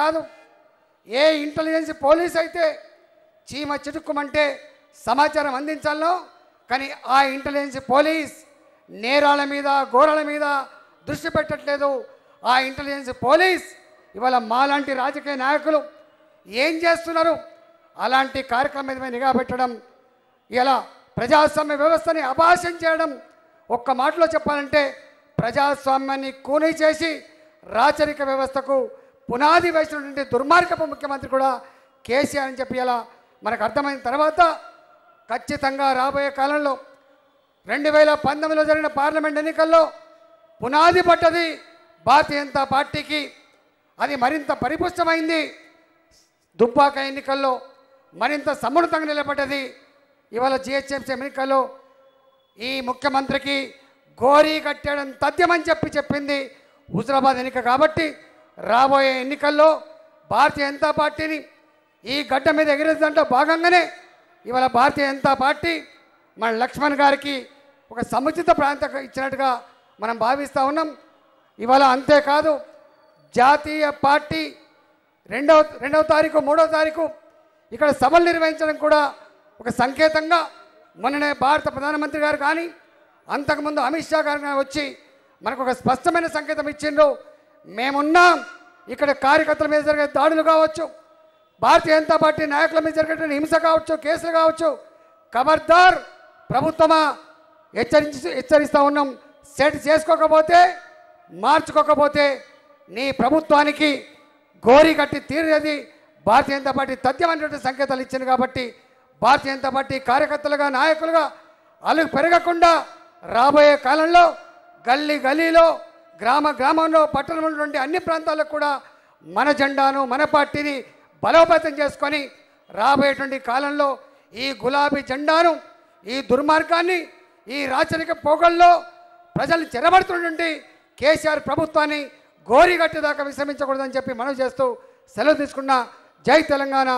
కాదు ఏ intelligence police అయితే చీమ చిటుక్కుమంటే సమాచారం అందించాలో కానీ ఆ ఇంటెలిజెన్స్ పోలీస్ నేరాల మీద ఘోరాల మీద దృష్టి పెట్టట్లేదు ఆ ఇంటెలిజెన్స్ పోలీస్ ఇవాళ మాలాంటి రాజకీయ నాయకులు ఏం చేస్తున్నారు అలాంటి కార్యక్రమం మీద నిఘా పెట్టడం ఇలా ప్రజాస్వామ్య వ్యవస్థని అభాషం చేయడం ఒక్క మాటలో చెప్పాలంటే ప్రజాస్వామ్యాన్ని కూనీ చేసి రాచరిక వ్యవస్థకు పునాది వేసినటువంటి దుర్మార్గపు ముఖ్యమంత్రి కూడా కేసీఆర్ అని చెప్పి ఇలా మనకు అర్థమైన తర్వాత ఖచ్చితంగా రాబోయే కాలంలో రెండు వేల పంతొమ్మిదిలో జరిగిన పార్లమెంట్ ఎన్నికల్లో పునాది పట్టది భారతీయ జనతా పార్టీకి అది మరింత పరిపుష్టమైంది దుబ్బాక ఎన్నికల్లో మరింత సమృద్ధంగా నిలబడ్డది ఇవాళ జిహెచ్ఎంసీ ఎన్నికల్లో ఈ ముఖ్యమంత్రికి గోరీ కట్టడం తథ్యమని చెప్పి చెప్పింది హుజరాబాద్ ఎన్నిక కాబట్టి రాబోయే ఎన్నికల్లో భారతీయ జనతా పార్టీని ఈ గడ్డ మీద ఎగిరేసి భాగంగానే ఇవాళ భారతీయ జనతా పార్టీ మన లక్ష్మణ్ గారికి ఒక సముచిత ప్రాంతం ఇచ్చినట్టుగా మనం భావిస్తూ ఉన్నాం ఇవాళ అంతేకాదు జాతీయ పార్టీ రెండవ రెండవ తారీఖు మూడవ తారీఖు ఇక్కడ సభలు నిర్వహించడం కూడా ఒక సంకేతంగా మొన్ననే భారత ప్రధానమంత్రి గారు కానీ అంతకుముందు అమిత్ షా గారు వచ్చి మనకు ఒక స్పష్టమైన సంకేతం ఇచ్చిండ్రు మేమున్నాం ఇక్కడ కార్యకర్తల మీద జరిగే దాడులు కావచ్చు భారతీయ జనతా పార్టీ నాయకుల మీద జరిగే హింస కావచ్చు కేసులు కావచ్చు ఖబర్దార్ ప్రభుత్వమా హెచ్చరించి హెచ్చరిస్తూ ఉన్నాం సెట్ చేసుకోకపోతే మార్చుకోకపోతే నీ ప్రభుత్వానికి గోరి కట్టి తీరేది భారతీయ జనతా పార్టీ తథ్యమైనటువంటి సంకేతాలు ఇచ్చింది కాబట్టి భారతీయ జనతా పార్టీ కార్యకర్తలుగా నాయకులుగా అలుగు పెరగకుండా రాబోయే కాలంలో గల్లీ గల్లీలో గ్రామ గ్రామంలో ఉండే అన్ని ప్రాంతాలకు కూడా మన జెండాను మన పార్టీని బలోపేతం చేసుకొని రాబోయేటువంటి కాలంలో ఈ గులాబీ జెండాను ఈ దుర్మార్గాన్ని ఈ రాచరిక పోగల్లో ప్రజలు చెరబడుతున్నటువంటి కేసీఆర్ ప్రభుత్వాన్ని గోరిగట్టేదాకా విశ్రమించకూడదని చెప్పి మనవి చేస్తూ సెలవు తీసుకున్న జై తెలంగాణ